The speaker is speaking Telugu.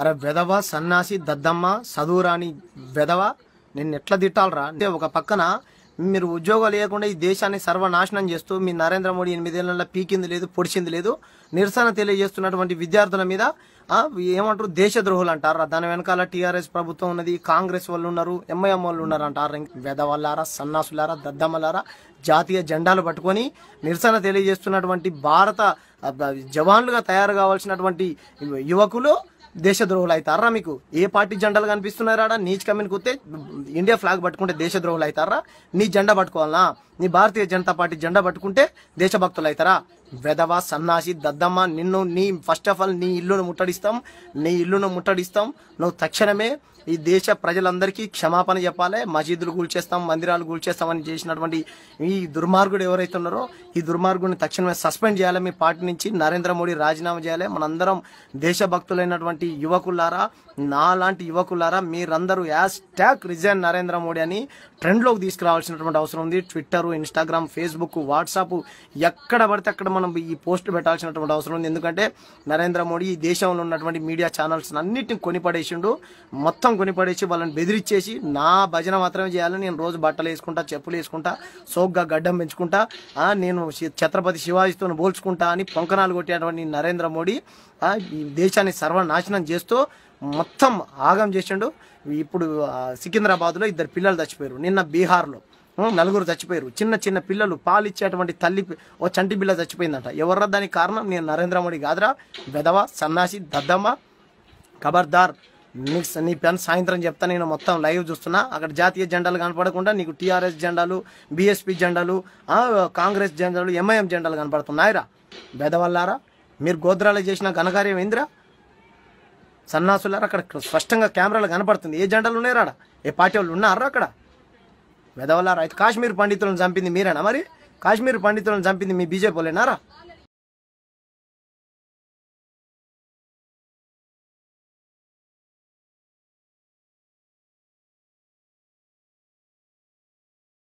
అరే వెధవ సన్నాసి దద్దమ్మ చదువురాని వెధవ నేను ఎట్లా తిట్టాలరా అంటే ఒక పక్కన మీరు ఉద్యోగాలు లేకుండా ఈ దేశాన్ని సర్వనాశనం చేస్తూ మీ నరేంద్ర మోడీ ఎనిమిదేళ్లలో పీకింది లేదు పొడిచింది లేదు నిరసన తెలియజేస్తున్నటువంటి విద్యార్థుల మీద ఏమంటారు దేశద్రోహులు అంటారు దాని వెనకాల టీఆర్ఎస్ ప్రభుత్వం ఉన్నది కాంగ్రెస్ వాళ్ళు ఉన్నారు ఎంఐఎం వాళ్ళు ఉన్నారు అంటారు వెదవల్లారా సన్నాసులారా దద్దమ్మలారా జాతీయ జెండాలు పట్టుకొని నిరసన తెలియజేస్తున్నటువంటి భారత జవాన్లుగా తయారు కావాల్సినటువంటి యువకులు దేశద్రోహులు అవుతారా మీకు ఏ పార్టీ జెండాలు కనిపిస్తున్నారా నీచ్ కమ్యూని కూతే ఇండియా ఫ్లాగ్ పట్టుకుంటే దేశద్రోహులు అవుతారా నీ జెండా పట్టుకోవాలనా నీ భారతీయ జనతా పార్టీ జెండా పట్టుకుంటే దేశభక్తులు అవుతారా వెధవ సన్నాసి దద్దమ్మ నిన్ను నీ ఫస్ట్ ఆఫ్ ఆల్ నీ ఇల్లును ముట్టడిస్తాం నీ ఇల్లును ముట్టడిస్తాం నువ్వు తక్షణమే ఈ దేశ ప్రజలందరికీ క్షమాపణ చెప్పాలి మసీదులు కూల్చేస్తాం మందిరాలు కూల్చేస్తామని చేసినటువంటి ఈ దుర్మార్గుడు ఎవరైతే ఉన్నారో ఈ దుర్మార్గుడిని తక్షణమే సస్పెండ్ చేయాలి మీ పార్టీ నుంచి నరేంద్ర మోడీ రాజీనామా చేయాలి మనందరం దేశభక్తులైనటువంటి లాంటి యువకులారా నాలాంటి యువకులారా మీరందరూ hashtag resign Narendra Modi అని ట్రెండ్లోకి తీసుకురావాల్సినటువంటి అవసరం ఉంది ట్విట్టర్ ఇన్స్టాగ్రామ్ ఫేస్బుక్ వాట్సాప్ ఎక్కడ పడితే అక్కడ మనం ఈ పోస్ట్ పెట్టాల్సినటువంటి అవసరం ఉంది ఎందుకంటే నరేంద్ర మోడీ ఈ దేశంలో ఉన్నటువంటి మీడియా ఛానల్స్ అన్నింటిని కొనిపడేసిండు మొత్తం కొనిపడేసి వాళ్ళని బెదిరిచ్చేసి నా భజన మాత్రమే చేయాలని నేను రోజు బట్టలు వేసుకుంటా చెప్పులు వేసుకుంటా సోగ్గా గడ్డం పెంచుకుంటా నేను ఛత్రపతి శివాజీతో పోల్చుకుంటా అని పొంకనాలు కొట్టేటువంటి నరేంద్ర మోడీ ఈ దేశాన్ని సర్వనాశనం చేస్తూ మొత్తం ఆగం చేసిండు ఇప్పుడు సికింద్రాబాద్లో ఇద్దరు పిల్లలు చచ్చిపోయారు నిన్న బీహార్లో నలుగురు చచ్చిపోయారు చిన్న చిన్న పిల్లలు పాలిచ్చేటువంటి తల్లి ఓ చంటి బిల్ల చచ్చిపోయిందంట ఎవర్రా దానికి కారణం నేను నరేంద్ర మోడీ కాదురా బెదవ సన్నాసి దద్దమ్మ ఖబర్దార్ నీకు నీ పెన్ సాయంత్రం చెప్తా నేను మొత్తం లైవ్ చూస్తున్నా అక్కడ జాతీయ జెండాలు కనపడకుండా నీకు టీఆర్ఎస్ జెండాలు బీఎస్పీ జెండాలు కాంగ్రెస్ జెండాలు ఎంఐఎం జెండాలు కనపడుతున్నాయిరా బెదవల్లారా మీరు గోద్రాలు చేసిన ఘనకార్యం ఏందిరా సన్నాసులారా అక్కడ స్పష్టంగా కెమెరాలు కనపడుతుంది ఏ జెండాలు ఉన్నారా ఏ పార్టీ వాళ్ళు ఉన్నారా అక్కడ మెదవలారా అయితే కాశ్మీర్ పండితులను చంపింది మీరేనా మరి కాశ్మీర్ పండితులను చంపింది మీ బీజేపీ వాళ్ళేనారా